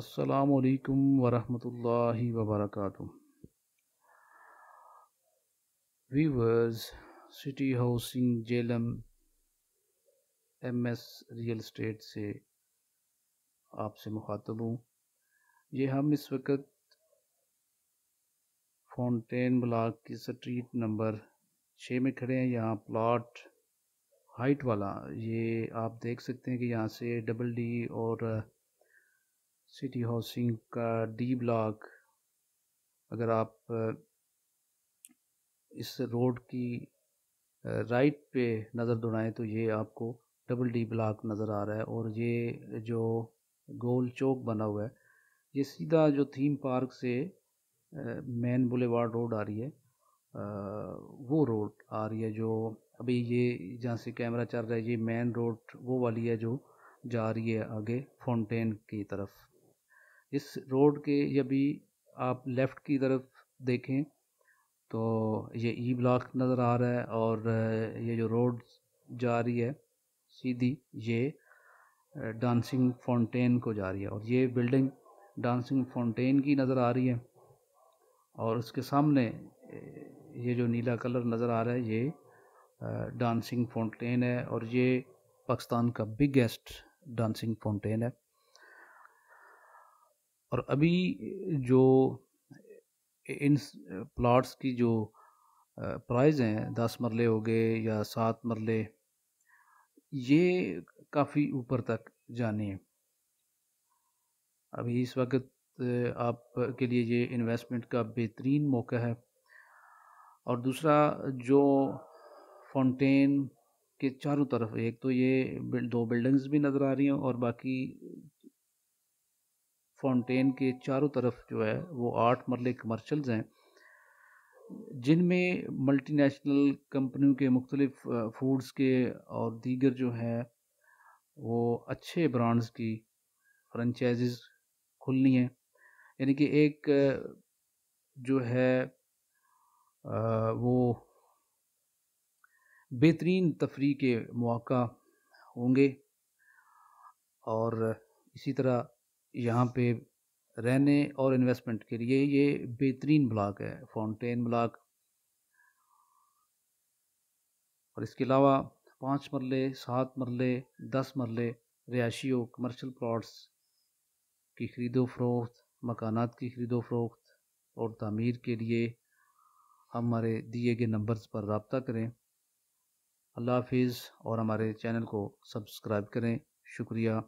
असलकम वरहमल वबरक viewers city housing Jhelum MS real estate से आपसे मुखातब हूँ ये हम इस वक्त फाउंटेन ब्लाक की स्ट्रीट नंबर छः में खड़े हैं यहाँ प्लाट हाइट वाला ये आप देख सकते हैं कि यहाँ से डबल डी और सिटी हाउसिंग का डी ब्लॉक अगर आप इस रोड की राइट पे नज़र दौड़ाएँ तो ये आपको डबल डी ब्लॉक नज़र आ रहा है और ये जो गोल चौक बना हुआ है ये सीधा जो थीम पार्क से मेन बुलेवार्ड रोड आ रही है वो रोड आ रही है जो अभी ये जहाँ से कैमरा चल रहा है ये मेन रोड वो वाली है जो जा रही है आगे फाउंटेन की तरफ इस रोड के यदि आप लेफ़्ट की तरफ देखें तो ये ई ब्लॉक नज़र आ रहा है और ये जो रोड जा रही है सीधी ये डांसिंग फाउंटेन को जा रही है और ये बिल्डिंग डांसिंग फाउंटेन की नज़र आ रही है और उसके सामने ये जो नीला कलर नज़र आ रहा है ये डांसिंग फाउंटेन है और ये पाकिस्तान का बिगेस्ट डांसिंग फाउंटेन है और अभी जो इन प्लाट्स की जो प्राइस हैं दस मरले हो गए या सात मरले ये काफ़ी ऊपर तक जानी है अभी इस वक्त आप के लिए ये इन्वेस्टमेंट का बेहतरीन मौका है और दूसरा जो फाउंटेन के चारों तरफ एक तो ये दो बिल्डिंग्स भी नज़र आ रही हैं और बाकी फाउंटेन के चारों तरफ जो है वो आठ मरले कमर्शल्स हैं जिनमें मल्टीनेशनल कंपनियों के मुख्तलिफ फूड्स के और दीगर जो हैं वो अच्छे ब्रांड्स की फ्रेंचाइज खुलनी है यानी कि एक जो है वो बेहतरीन तफरी के मौका होंगे और इसी तरह यहाँ पे रहने और इन्वेस्टमेंट के लिए ये बेहतरीन ब्लॉक है फाउंटेन ब्लॉक और इसके अलावा पाँच मरले सात मरले दस मरले रिहायशियों कमर्शल प्लाट्स की खरीदो फरोख्त मकानात की खरीदो फरोख्त और तमीर के लिए हमारे दिए गए नंबर्स पर रबता करें अल्लाह हाफिज़ और हमारे चैनल को सब्सक्राइब करें शुक्रिया